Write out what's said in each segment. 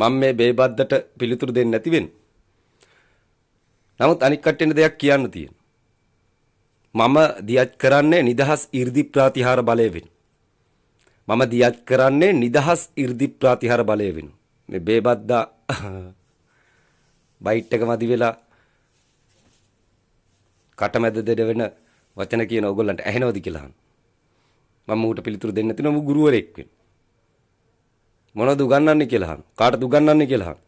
මම මේ බේබද්දට පිළිතුරු දෙන්නේ නැති වෙන්නේ. නමුත් අනික් කට්ටියට දෙයක් කියන්න තියෙනවා. මම දියත් කරන්නේ නිදහස් 이르දි ප්‍රතිහාර බලය වෙන. මම දියත් කරන්නේ නිදහස් 이르දි ප්‍රතිහාර බලය වෙන. මේ බේබද්දා බයිට් එක මදි වෙලා කටමැද දෙඩ වෙන වචන කියන ඕගොල්ලන්ට ඇහෙනවද කියලා අහන. මම ඌට පිළිතුරු දෙන්න නැතිනම් ඌ ගුරුවරයෙක් වෙන. මොනවද උගන්වන්නේ කියලා අහන. කාටද උගන්වන්නේ කියලා අහන.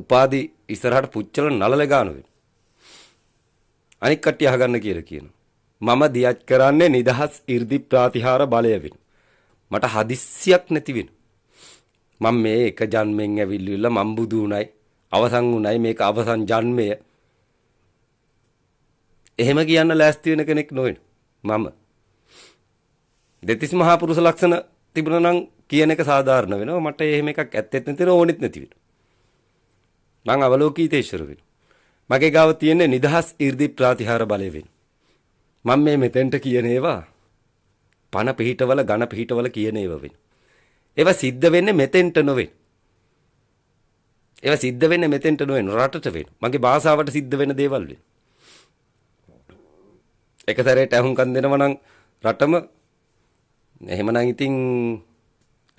උපාදි ඉස්සරහට පුච්චල නලල ගන්න වෙන. අනික් කට්ටිය අහගන්න කියලා කියනවා. මම දියත් කරන්නේ නිදහස් 이르දි ප්‍රතිහාර බලය වෙන. මට හදිස්සියක් නැති වෙන. මම මේ එක ජන්මෙන් ඇවිල්ලිවිලා මම් බුදු උණයි අවසන් උණයි මේක අවසන් ජන්මය. එහෙම කියන්න ලෑස්ති වෙන කෙනෙක් නොවෙන. මම දෙතිස් මහා පුරුෂ ලක්ෂණ තිබුණා නම් කියන එක සාධාරණ වෙනවා. මට එහෙම එකක් ඇත්තෙත් නැතින ඕනෙත් නැති වෙනවා. මං අවලෝකීතේශ්වර වෙනවා. මගේ ගාව තියෙන නිදහස් 이르දි ප්‍රතිහාර බලය වෙනවා. මම මේ මෙතෙන්ට කියන ඒවා පණ පිහිටවල ඝන පිහිටවල කියන ඒවා වෙනවා. ඒවා සිද්ධ වෙන්නේ මෙතෙන්ට නොවේ. ඒවා සිද්ධ වෙන්නේ මෙතෙන්ට නොවේ රටට වෙන. මගේ භාෂාවට සිද්ධ වෙන දේවල් වෙන. එක සැරේට අහුම්කම් දෙනවා නම් රටම එහෙමනම් ඉතින්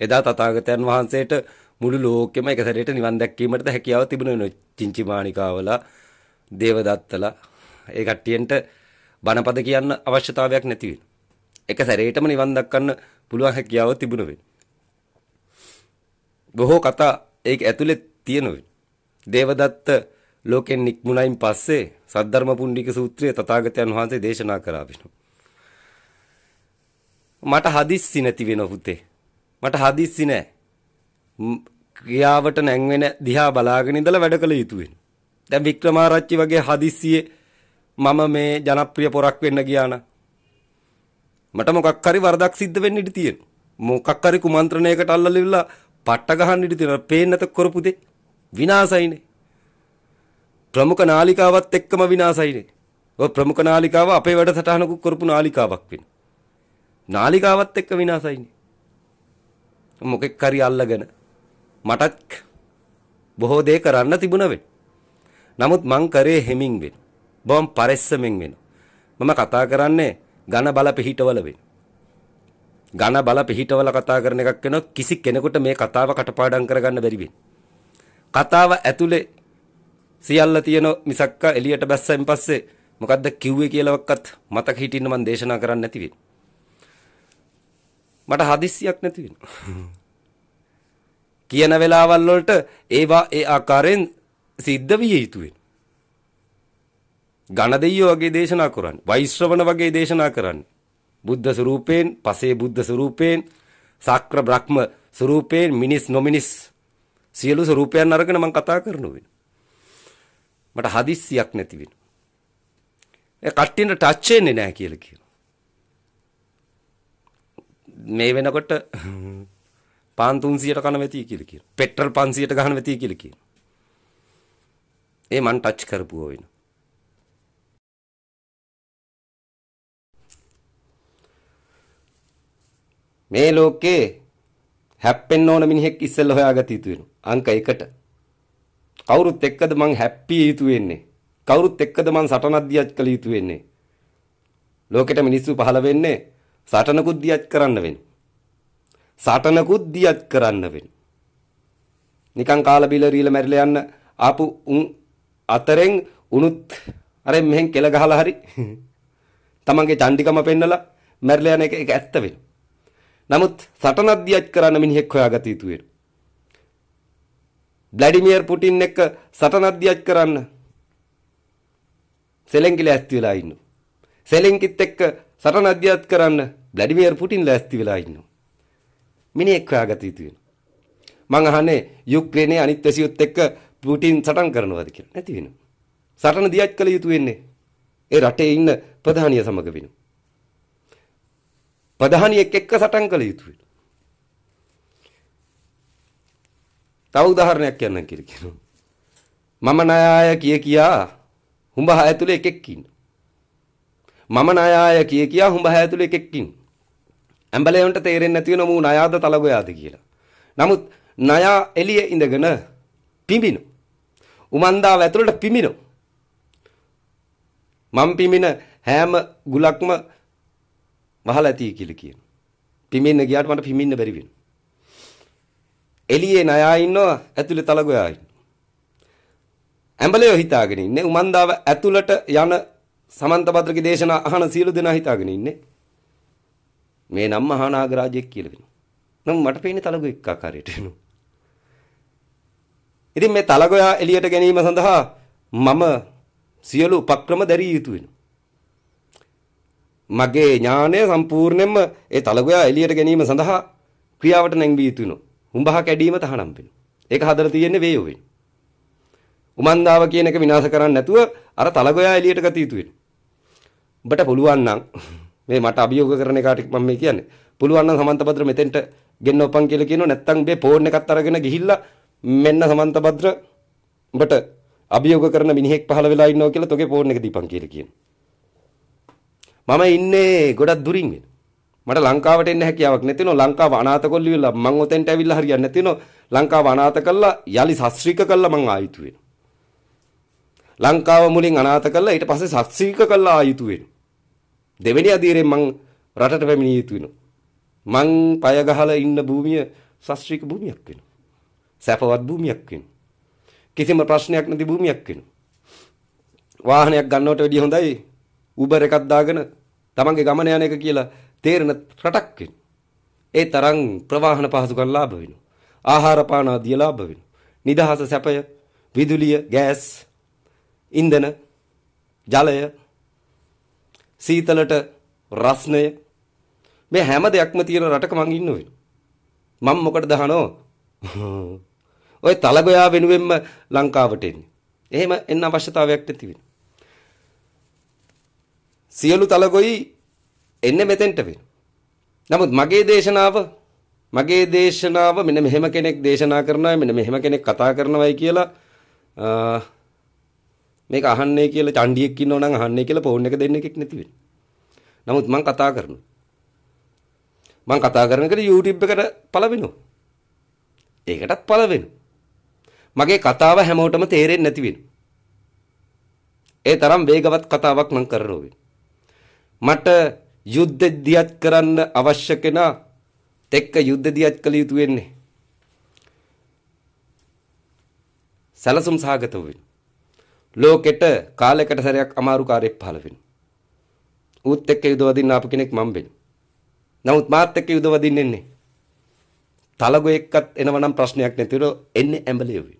එදා තථාගතයන් වහන්සේට මුළු ලෝකෙම එක සැරේට නිවන් දැක්වීමටද හැකියාව තිබුණ වෙනවා. චින්චිමානිකාවලා, දේවදත්තලා ඒ කට්ටියන්ට බණපද කියන්න අවශ්‍යතාවයක් නැති වෙනවා. එක සැරේටම නිවන් දක්වන්න පුළුවන් හැකියාව තිබුණ වෙනවා. බොහෝ කතා ඒක ඇතුලේ තියෙන වෙනවා. දේවදත්ත ලෝකෙන් නික්මුණයින් පස්සේ සද්ධර්ම පුණ්ඩික සූත්‍රය තථාගතයන් වහන්සේ දේශනා කරා විශ්නු. මට හදිස්සි නැති වෙන පුතේ. මට හදිස්සි නෑ. ක්‍රියාවට නැංවෙන දිහා බලාගෙන ඉඳලා වැඩ කළ යුතු වෙන. දැන් වික්‍රමාරච්චි වගේ හදිස්සියේ මම මේ ජනප්‍රිය පොරක් වෙන්න ගියා නම් මට මොකක් හරි වරදක් සිද්ධ වෙන්න ඉඩ තියෙන. මොකක් හරි කුමන්ත්‍රණයකට අල්ලලා පට්ට ගහන්න ඉඩ තියෙනවා. පේන්නත කරපු දෙ විනාසයිනේ. ප්‍රමුඛ නාලිකාවත් එක්කම විනාසයිනේ. ඔය ප්‍රමුඛ නාලිකාව අපේ වැඩසටහනකුත් කරපු නාලිකාවක් වෙනවා. නාලිකාවත් එක්ක විනාසයිනේ. මොකෙක් කරි අල්ලගෙන මටත් බොහෝ දේ කරන්න තිබුණ වෙන. නමුත් මං කරේ හෙමින් වෙන. බොම් පරිස්සමෙන් වෙන. මම කතා කරන්නේ ඝන බල පිහිටවල වෙන. ඝන බල පිහිටවල කතා කරන එකක් වෙනවා කිසි කෙනෙකුට මේ කතාව කටපාඩම් කරගන්න බැරි කතාව ඇතුලේ සියල්ල තියෙන මිසක්ක එළියට බැස්සෙන් පස්සේ මොකද්ද කිව්වේ කියලාවත් මතක හිටින්න මම දේශනා කරන්න නැති වෙන්නේ. මට හදිස්සියක් නැති කියන වෙලාවල් වලට ඒවා ඒ ආකාරයෙන් සිද්ධ විය යුතු වෙන. ඝන දෙයියෝ වගේ දේශනා කරන්නේ. වෛශ්‍රවණ වගේ දේශනා කරන්නේ. බුද්ධ ස්වරූපයෙන්, පසේ බුද්ධ ස්වරූපයෙන්, සක්‍ර බ්‍රහ්ම ස්වරූපයෙන් මිනිස් නොමිනිස් සියලු ස්වරූපයන් අරගෙන මම කතා කරනු වෙන. මට හදිස්සියක් නැති වෙන. ඒ කට්ටියට ටච් වෙන්නේ නැහැ කියලා කියනවා. මේ වෙනකොට පාන් 300ට කන වෙතියි කියලා කියන. පෙට්‍රල් 500ට ගහන වෙතියි කියලා කියන. ඒ මන් ටච් කරපුවා වෙන. මේ ලෝකේ හැප්පෙන්න ඕන මිනිහෙක් ඉස්සෙල්ල හොයාගත යුතු වෙනවා. අංක 1ට. කවුරුත් එක්කද මං හැප්පී යුතු වෙන්නේ? කවුරුත් එක්කද මං සටනක් දියත් කළ යුතු වෙන්නේ? ලෝකෙට මිනිස්සු පහළ වෙන්නේ සටනකුත් දියත් කරන්න වෙන. සටනකුත් දියත් කරන්න වෙන. නිකන් කාලා බිල රීල මැරිලා යන්න ආපු උන් අතරෙන් උනුත් අර මෙහෙන් කෙල ගහලා හරි තමන්ගේ චණ්ඩිකම පෙන්නලා මැරිලා යන එක ඒක ඇත්ත වෙන. නමුත් සටනක් දියත් කරන්න මිනිහෙක් හොයාගත යුතු වෙන. බ්ලැඩිමිර් පුටින් එක්ක සටනක් දියත් කරන්න සෙලෙන්කිල ඇස්ති වෙලා ඉන්න. සෙලෙන්කිත් එක්ක සටන අධ්‍යාත් කරන්න බ්ලැඩිමියර් පුටින් ලෑස්ති වෙලා ඉන්නවා. මිනිහෙක් හොයාගත යුතු වෙනවා. මං අහන්නේ යුක්‍රේනයේ අනිත් වැසියොත් එක්ක පුටින් සටන් කරනවාද කියලා. නැති වෙනවා. සටන දියත් කළ යුතු වෙන්නේ ඒ රටේ ඉන්න ප්‍රධානිය සමග වෙනවා. ප්‍රධානියෙක් එක්ක සටන් කළ යුතු වෙනවා. තව උදාහරණයක් කියන්නම් කියලා කියනවා. මම ණය අය කිය කියා හුඹ හය තුල එකෙක් ඉන්නවා. මම ණයාය කිය කියා හුඹ හැතුළු එකෙක්කින්. ඇම්බලයන්ට තේරෙන්නේ නැති වෙන මූ ණයාද තලගොයාද කියලා. නමුත් ණයා එළියේ ඉඳගෙන පිඹිනු. උමන්දාව ඇතුළට පිඹිනු. මම් පිඹින හැම ගුලක්ම වහලා ඇති කියලා කියන. පිඹින්න ගියාට මට පිඹින්න බැරි වෙනවා. එළියේ ණයා ඉන්නවා ඇතුළේ තලගොයා ඉන්නවා. ඇඹලයෝ හිතාගෙන ඉන්නේ උමන්දාව ඇතුළට යන සමන්ත භද්‍රගේ දේශනා අහන සියලු දෙනා හිතාගෙන ඉන්නේ මේ නම් මහා නාගරාජෙක් කියලා වෙනවා. නම් මට පේන්නේ තලගො එක්ක ආකාරයට වෙනවා. ඉතින් මේ තලගොයා එළියට ගැනීම සඳහා මම සියලු උපක්‍රම දැරිය යුතු වෙනවා. මගේ ඥානය සම්පූර්ණයෙන්ම ඒ තලගොයා එළියට ගැනීම සඳහා ක්‍රියාවට නැංවිය යුතු වෙනවා. උඹහා කැඩීම තහනම් වෙනවා. ඒක හදලා තියෙන්නේ වේයෝ වෙන. උමන්දාව කියන එක විනාශ කරන්නේ නැතුව අර තලගොයා එළියට ගත යුතු වෙනවා. ඔබට පුළුවන් නම් මේ මට අභියෝග කරන එකට මම මේ කියන්නේ. පුළුවන් නම් සමන්තපත්‍ර මෙතෙන්ට ගෙන්නවපන් කියලා කියනවා. නැත්තම් මේ ෆෝන් එකත් අරගෙන ගිහිල්ලා මෙන්න සමන්තපත්‍ර ඔබට අභියෝග කරන මිනිහෙක් පහළ වෙලා ඉන්නවා කියලා තොගේ ෆෝන් එක දීපන් කියලා කියනවා. මම ඉන්නේ ගොඩක් දුරින් වෙන. මට ලංකාවට එන්න හැකියාවක් නැතිනෝ ලංකාව අනාථ කොල්ලි වෙලා මං ඔතෙන්ට ඇවිල්ලා හරියන්නේ නැතිනෝ ලංකාව අනාථ කළා යලි සස්ත්‍රීක කළා මං ආයුතු වෙනවා. ලංකාව මුලින් අනාථ කළා ඊට පස්සේ සස්ත්‍රීක කළා ආයුතු වෙනවා. දෙවෙනි අධීරයෙන් මං රටට පැමිණිය යුතු වෙනවා. මං පය ගහලා ඉන්න භූමිය ශාස්ත්‍රීය භූමියක් වෙනවා. සැපවත් භූමියක් වෙනවා. කිසිම ප්‍රශ්නයක් නැති භූමියක් වෙනවා. වාහනයක් ගන්නවට වැඩිය හොඳයි Uber එකක් දාගෙන තමන්ගේ ගමන යන එක කියලා තේරෙන රටක් වෙනවා. ඒ තරම් ප්‍රවාහන පහසුකම් ලාභ වෙනවා. ආහාර පාන ආදී ලාභ වෙනවා. නිදහස සැපය, විදුලිය, ගෑස්, ඉන්ධන, ජලය සීතලට රස්නය මේ හැම දෙයක්ම තියෙන රටක මං ඉන්න වෙන. මම මොකටද අහනෝ? ඔය තලගොයා වෙනුවෙන්ම ලංකාවට එන්නේ. එහෙම එන්න අවශ්‍යතාවයක් නැති වෙන. සියලු තලගොයි එන්නේ මෙතෙන්ට වෙන. නමුත් මගේ දේශනාව මගේ දේශනාව මෙන්න මෙහෙම කෙනෙක් දේශනා කරනවා මෙන්න මෙහෙම කෙනෙක් කතා කරනවායි කියලා මේක අහන්නේ කියලා චණ්ඩියෙක් ඉන්නෝ නම් අහන්නේ කියලා ෆෝන් එක දෙන්න එකෙක් නැති වෙන්නේ. නමුත් මම කතා කරනවා. මම කතා කරනකොට YouTube එකට පළවෙනවා. ඒකටත් පළවෙනවා. මගේ කතාව හැමෝටම තේරෙන්නේ නැති වෙනවා. ඒ තරම් වේගවත් කතාවක් මම කරනවා මට යුද්ධ දියත් කරන්න අවශ්‍ය කෙනා තෙක්ක යුද්ධ දියත් කළ යුතු වෙන්නේ. සැලසුම් සහගතව වෙන්න. ලෝකෙට කාලයකට සැරයක් අමාරු කාර්යයක් පහළ වෙනවා. ඌත් එක්ක යුදවදින්න ආපු කෙනෙක් මම වෙනවා. නමුත් මාත් එක්ක යුදවදින්න එන්නේ. තලගො එක්කත් එනවනම් ප්‍රශ්නයක් නැතිව එන්නේ ඇඹලිය වෙන.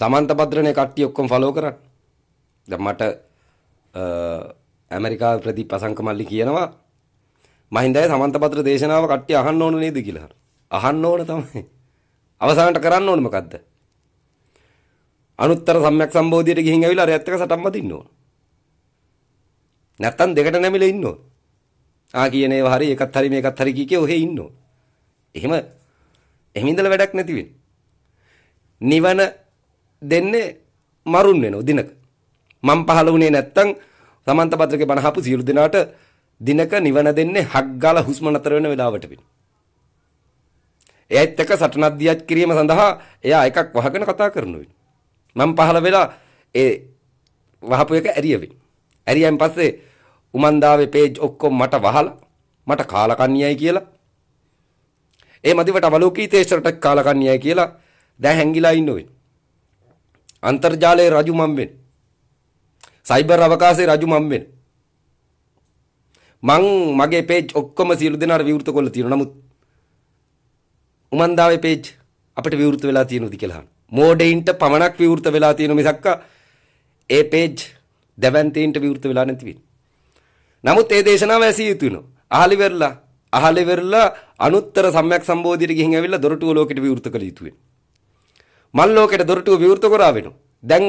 සමන්ත භද්‍රනේ කට්ටිය ඔක්කොම ෆලෝ කරන්න. දැන් මට ඇමරිකාවේ ප්‍රදීප් අසංක මල්ලි කියනවා මහින්දයි සමන්ත භද්‍ර දේශනාව කට්ටිය අහන්න ඕන නේද කියලා. අහන්න ඕන තමයි. අවසානට කරන්න ඕනේ මොකද්ද? අනුත්තර සම්‍යක් සම්බෝධියට ගිහින් ඇවිල්ලා අර ඇත්තක සටන් වදින්න ඕන. නැත්තම් දෙකට නැමිලා ඉන්න ඕන. ආ කියන ඒවා හරි එකත් හරි මේකත් හරි කී කිය ඔහෙ ඉන්න ඕන. එහෙම එහෙම ඉඳලා වැඩක් නැති වෙන. නිවන දෙන්නේ මරුන් වෙනෝ දිනක. මම පහළ වුණේ නැත්තම් සමන්ත පත්‍රකේ 50 සියලු දිනාට දිනක නිවන දෙන්නේ හග්ගල හුස්ම නතර වෙන වෙලාවට වෙන්නේ. එයත් එක සටනක් දියත් කිරීම සඳහා එයා එකක් වහගෙන කතා කරනවා. මම පහළ වෙලා ඒ වහපු එක ඇරියවෙ. ඇරියන් පස්සේ උමන්දාවේ පේජ් ඔක්කොම මට වහලා මට කාලකන්‍යයි කියලා. ඒ මදිවට අවලෝකීතේශ්වරට කාලකන්‍යයි කියලා දැන් හැංගිලා ඉන්නවෙ. අන්තර්ජාලයේ රජු මම් වෙන. සයිබර් අවකාශයේ රජු මම් වෙන. මං මගේ පේජ් ඔක්කොම සියලු දෙනාට විවෘත කරලා තියෙනවා. නමුත් උමන්දාවේ පේජ් අපිට විවෘත වෙලා තියෙනවද කියලා අහන. මෝඩයින්ට පමණක් විවෘත වෙලා තියෙන මිසක්ක ඒ පේජ් දැවැන්තයින්ට විවෘත වෙලා නැති වෙන්නේ. නමුත් ඒ දේශනාව ඇසිය යුතු වෙනවා. අහලිවර්ලා අහලිවර්ලා අනුත්තර සම්‍යක් සම්බෝධියට ගිහින් ඇවිල්ලා දොරටුව ලෝකෙට විවෘත කළ යුතු වෙනවා. මල් ලෝකෙට දොරටුව විවෘත කරා වෙනවා. දැන්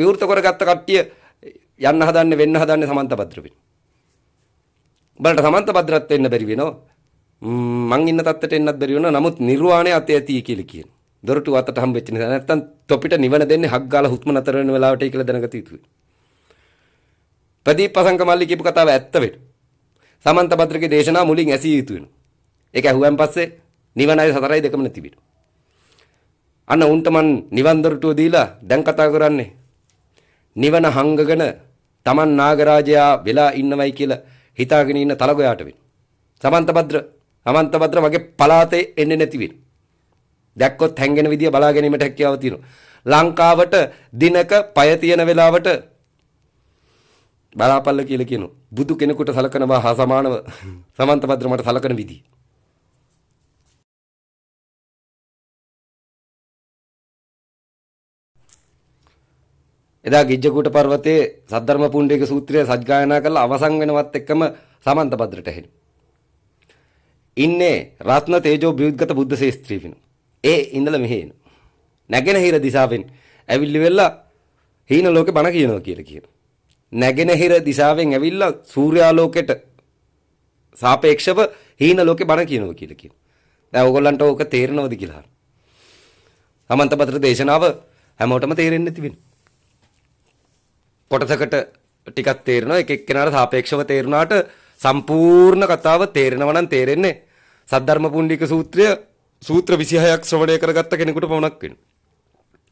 විවෘත කරගත්ත කට්ටිය යන්න හදන්නේ වෙන්න හදන්නේ සමන්ත භද්‍ර වෙනවා. බලට සමන්ත භද්‍රත් වෙන්න බැරි වෙනවා. මං ඉන්න තත්ත්වයට එන්නත් බැරි වුණා. නමුත් නිර්වාණය අතේ ඇති කියලා කියන. දොරටු අතට හම්බෙච්ච නිසා නැත්තම් තොපිට නිවන දෙන්නේ හක් ගාලා හුස්ම නතර වෙන වෙලාවටයි කියලා දැනගත යුතුයි. ප්‍රදීප පසංක මල්ලි කියපු කතාව ඇත්ත වෙට. සමන්ත භද්‍රගේ දේශනා මුලින් ඇසිය යුතු වෙනවා. ඒක ඇහුවන් පස්සේ නිවනයි සතරයි දෙකම නැති වෙනවා. අන්න උන්ට මන් නිවන් දොරටුව දීලා දැන් කතා කරන්නේ නිවන හංගගෙන Taman නාගරාජයා වෙලා ඉන්නවයි කියලා හිතාගෙන ඉන්න තලගොයාට වෙන. සමන්ත භද්‍ර අමන්තපත්‍ර මගේ පලාතේ එන්නේ නැති වෙන. දැක්කොත් හැංගෙන විදිය බලා ගැනීමට හැකියාව තියෙනවා. ලංකාවට දිනක පය තියෙන වෙලාවට බලාපල්ල කියලා කියනවා. බුදු කෙනෙකුට සලකනවා හා සමානව සමන්තපත්‍ර මට සලකන විදිය. එදා ගිජ්ජකූට පර්වතයේ සද්ධර්ම පුණ්ඩේක සූත්‍රය සජ්ගායනා කරලා අවසන් වෙනවත් එක්කම සමන්තපත්‍රට ඇහෙනවා. ඉන්නේ රත්න තේජෝ බ්‍රියුද්ගත බුද්ධ ශේස්ත්‍රී වෙනු. ඒ ඉඳලා මෙහි එන. නැගෙනහිර දිශාවෙන් ඇවිල්ලි වෙලා හීන ලෝකේ බණ කියනවා කියලා කියනවා. නැගෙනහිර දිශාවෙන් ඇවිල්ලා සූර්යාලෝකයට සාපේක්ෂව හීන ලෝකේ බණ කියනවා කියලා කියනවා. දැන් ඕගොල්ලන්ට ඕක තේරෙනවද කියලා අහන්න. සමන්තපත්‍ර දේශනාව හැමෝටම තේරෙන්නේ නැති වෙනවා. කොටසකට ටිකක් තේරෙනවා එක එක්කෙනාට සාපේක්ෂව තේරුණාට සම්පූර්ණ කතාව තේරෙනවා නම් තේරෙන්නේ සද්ධර්ම පුණ්ඩික සූත්‍රය සූත්‍ර 26ක් ශ්‍රවණය කරගත්ත කෙනෙකුට පමණක් වෙනවා.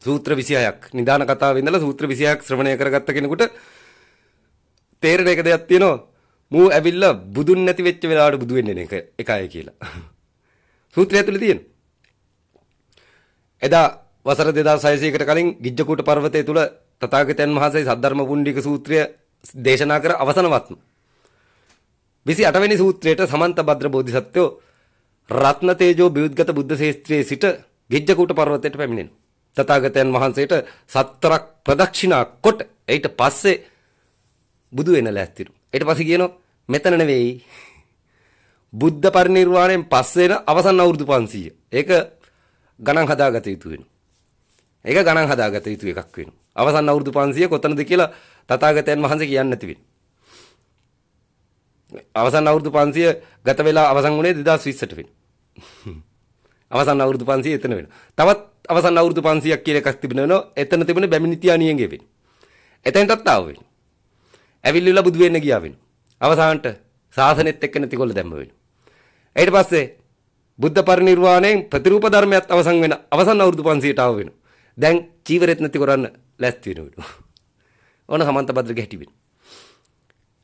සූත්‍ර 26ක් නිදාන කතාවේ ඉඳලා සූත්‍ර 26ක් ශ්‍රවණය කරගත්ත කෙනෙකුට තේරෙන එක දෙයක් තියෙනවා. මූ ඇවිල්ලා බුදුන් නැති වෙච්ච වෙලාවට බුදු වෙන්නේ එක එකයි කියලා. සූත්‍රය ඇතුලේ තියෙනවා. එදා වසර 2600කට කලින් ගිජ්ජකූට පර්වතය තුල තථාගතයන් වහන්සේ සද්ධර්ම පුණ්ඩික සූත්‍රය දේශනා කර අවසන වත්ම 28 වෙනි සූත්‍රයට සමන්ත භද්‍ර බෝධිසත්වෝ රත්න තේජෝ බිවිද්ගත බුද්ධ ශේස්ත්‍රයේ සිට ගිජ්ජකූට පර්වතයට පැමිණෙනු. තථාගතයන් වහන්සේට සතරක් ප්‍රදක්ෂිනා කොට ඊට පස්සේ බුදු වෙන ලැස්තිරු. ඊට පස්සේ කියනවා මෙතන නෙවෙයි. බුද්ධ පරිනිර්වාණයෙන් පස්සේ අවසන් අවුරුදු 500. ඒක ගණන් හදාගත යුතු වෙනවා. ඒක ගණන් හදාගත යුතු එකක් වෙනවා. අවසන් අවුරුදු 500 කොතනද කියලා තථාගතයන් වහන්සේ කියන්නේ නැති වෙනවා. අවසන් අවුරුදු 500 ගත වෙලා අවසන් වුණේ 2020ට වෙන. අවසන් අවුරුදු 500 එතන වෙනවා. තවත් අවසන් අවුරුදු 500ක් කියලා එකක් තිබෙන වෙනවා. එතන තිබුණේ බැමිණිතියාණියන්ගේ වෙන. එතෙන්ටත් ආව වෙන. ඇවිල්ලිලා බුදු වෙන්න ගියා වෙන. අවසානට සාසනෙත් එක්ක නැතිකොල්ල දැම්ම වෙන. ඊට පස්සේ බුද්ධ පරිනිර්වාණයෙන් ප්‍රතිරූප ධර්මයක් අවසන් වෙන අවසන් අවුරුදු 500ට ආව වෙන. දැන් චීවරෙත් නැති කරන්න ලැස්ති වෙන වෙන. ඕන සමන්ත බද්දගේ හැටි වෙනවා.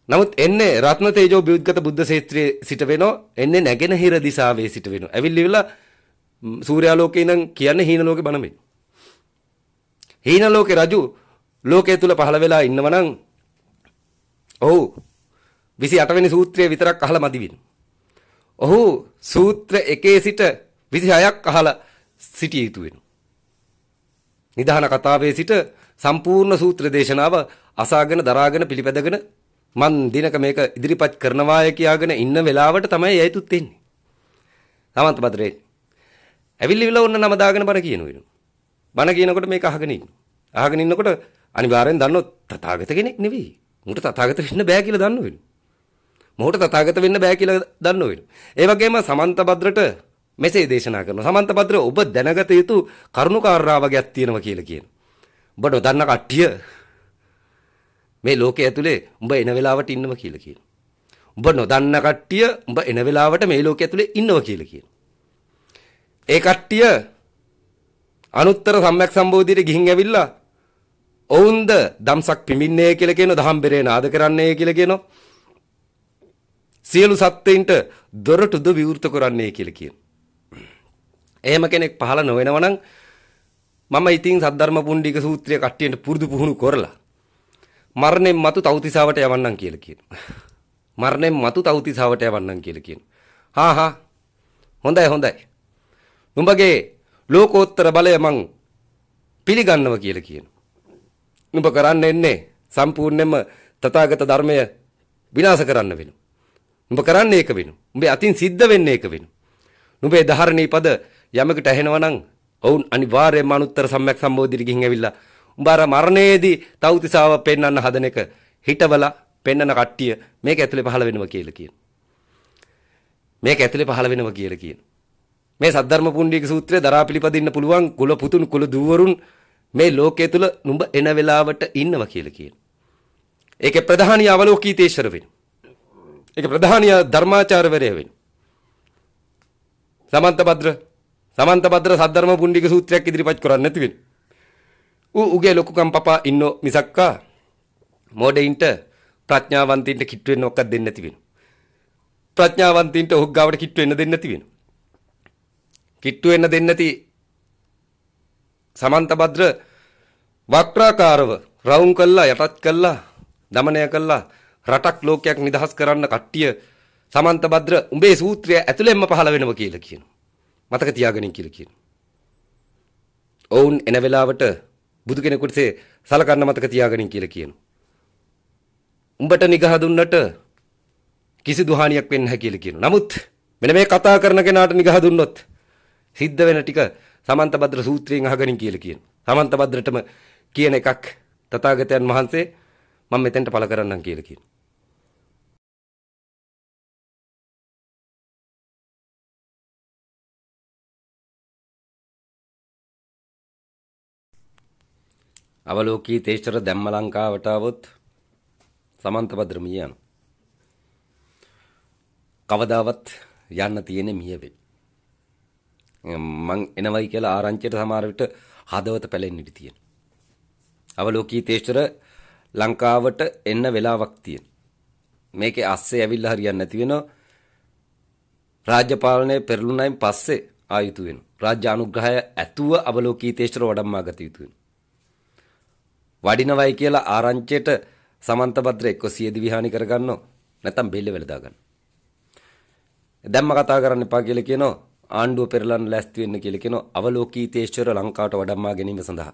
නමුත් එන්නේ රත්න තේජෝ බිුද්ගත බුද්ධ ශේත්‍රයේ සිට වෙනෝ එන්නේ නැගෙනහිර දිසාවේ සිට වෙනෝ ඇවිල්ලිවිලා සූර්යාලෝකේ ඉඳන් කියන්නේ හීන ලෝකේ බණ මේ හීන ලෝකේ රජු ලෝකයේ තුල පහළ වෙලා ඉන්නවනම් ඔව් 28 වෙනි සූත්‍රය විතරක් අහලා මදි වෙන. ඔහු සූත්‍ර එකේ සිට 26ක් අහලා සිටිය යුතු වෙනවා. නිදාන කතාවේ සිට සම්පූර්ණ සූත්‍ර දේශනාව අසාගෙන දරාගෙන පිළිපැදගෙන මන් දිනක මේක ඉදිරිපත් කරනවාය කියාගෙන ඉන්න වෙලාවට තමයි ඇයිතුත් තින්නේ. සමන්ත බද්රේ. ඇවිල්ලිවිලා ඔන්න නම දාගෙන බර කියනවිනු. බන කියනකොට මේක අහගෙන ඉන්න. අහගෙන ඉන්නකොට අනිවාර්යෙන් දන්නොත් තථාගත කෙනෙක් නෙවෙයි. උන්ට තථාගත වෙන්න බෑ කියලා දන්නවිනු. මොහොත තථාගත වෙන්න බෑ කියලා දන්නවිනු. ඒ වගේම සමන්ත බද්රට මෙසේ දේශනා කරනවා. සමන්ත බද්‍ර ඔබ දැනගත යුතු කරුණාකාරාවගයක් තියෙනවා කියලා කියනවා. ඔබ නොදන්න කට්ටිය මේ ලෝකයේ ඇතුලේ උඹ එන වෙලාවට ඉන්නව කියලා කියනවා. උඹ නොදන්න කට්ටිය උඹ එන වෙලාවට මේ ලෝකයේ ඇතුලේ ඉන්නව කියලා කියනවා. ඒ කට්ටිය අනුත්තර සම්්‍යක් සම්බෝධියට ගිහින් ඇවිල්ලා ඔවුන්ද දම්සක් පිමින්නේ කියලා කියනවා, දහම්බරේ නාද කරන්නේ කියලා කියනවා. සියලු සත්ත්වයින්ට දොරටුද විවෘත කරන්නේ කියලා කියනවා. එහෙම කෙනෙක් පහළ නොවෙනවා නම් මම ඉතින් සද්ධර්ම පුණ්ඩික සූත්‍රය කට්ටියට පුරුදු පුහුණු කරලා මරණයෙන් මතු තවුතිසාවට යවන්නම් කියලා කියනවා. මරණයෙන් මතු තවුතිසාවට යවන්නම් කියලා කියනවා. හා හා හොඳයි හොඳයි. නුඹගේ ලෝකෝත්තර බලය මං පිළිගන්නවා කියලා කියනවා. නුඹ කරන්න එන්නේ සම්පූර්ණයෙන්ම තථාගත ධර්මය විනාශ කරන්න වෙනවා. නුඹ කරන්නේ ඒක වෙනවා. උඹේ අතින් සිද්ධ වෙන්නේ ඒක වෙනවා. නුඹේ ධාරණී පද යමකට ඇහෙනවා නම් ඔවුන් අනිවාර්යයෙන්ම අනුත්තර සම්‍යක් සම්බෝධියට ගිහින් ඇවිල්ලා උඹ මරණයේදී තවුතිසාව පෙන්වන්න හදන එක හිටවලා පෙන්නන කට්ටිය මේක ඇතුලේ පහළ වෙනවා කියලා කියන. මේක ඇතුලේ පහළ වෙනවා කියලා කියන. මේ සද්ධර්ම පුණ්ඩික සූත්‍රය දරා පිළිපදින්න පුළුවන් කුල පුතුන් කුල දුවරුන් මේ ලෝකයේ තුල නුඹ එන වෙලාවට ඉන්නවා කියලා කියන. ඒකේ ප්‍රධානී අවලෝකිතේශර වෙන. ඒකේ ප්‍රධානී ධර්මාචාර්යවරය වෙන. සමන්ත භද්‍ර සමන්ත භද්‍ර සද්ධර්ම පුණ්ඩික සූත්‍රයක් ඉදිරිපත් කරන්නේ නැති වෙන්නේ. ඌ උගේ ලොකුකම් පපා ඉන්නෝ මිසක්කා මෝඩයින්ට ප්‍රඥාවන්තින්ට කිට්ටු වෙන්න ඔක්කක් දෙන්න නැති වෙනවා. ප්‍රඥාවන්තින්ට ඔහු ගාවට කිට්ටු වෙන්න දෙන්න නැති වෙනවා. කිට්ටු වෙන්න දෙන්නේ නැති සමන්තබද්‍ර වක්‍රාකාරව රවුම් කළා යටත් කළා දමනය කළා රටක් ලෝකයක් නිදහස් කරන්න කට්ටිය සමන්තබද්‍ර උඹේ සූත්‍රය ඇතුළෙන්ම පහළ වෙනවා කියලා කියනවා. මතක තියාගනින් කියලා කියනවා. ඔවුන් එන වෙලාවට බුදු කෙනෙකුට සලකන්න මතක තියාගනින් කියලා කියනවා. උඹට නිගහ දුන්නට කිසිදු හානියක් වෙන්නේ නැහැ කියලා කියනවා. නමුත් මෙන්න මේ කතා කරන කෙනාට නිගහ දුන්නොත් සිද්ධ වෙන ටික සමන්තබද්‍ර සූත්‍රයෙන් අහගනින් කියලා කියනවා. සමන්තබද්‍රටම කියන එකක් තථාගතයන් වහන්සේ මම මෙතෙන්ට පළ කරන්නම් කියලා කියනවා. අවලෝකී තේෂ්ඨර දැම්ම ලංකාවට આવොත් සමන්තපද්‍ර මිය යන කවදාවත් යන්න තියෙන මියවේ මං එනවයි කියලා ආරංචියට සමහර විට හදවත පැලෙන්න ඉඩ තියෙන අවලෝකී තේෂ්ඨර ලංකාවට එන්න වෙලාවක් තියෙන මේකේ අස්සේ ඇවිල්ලා හරියන්නේ නැති වෙනවා රාජ්‍ය පාලනය පෙරළුණයින් පස්සේ ආයුතු වෙනවා රාජ්‍ය අනුග්‍රහය ඇතුව අවලෝකී තේෂ්ඨර වඩම්මා ගත යුතු වෙනවා වඩිනවයි කියලා ආරංචියට සමන්තපත්‍ර එක්ක සියදි විහානි කරගන්නෝ නැත්තම් බෙල්ල වෙලදා ගන්න. දැම්ම කතා කරන්න එපා කියලා කියනවා ආණ්ඩුව පෙරලන්න ලැස්ති වෙන්න කියලා කියනවා අවලෝකීතේශ්වර ලංකාවට වඩම්මා ගැනීම සඳහා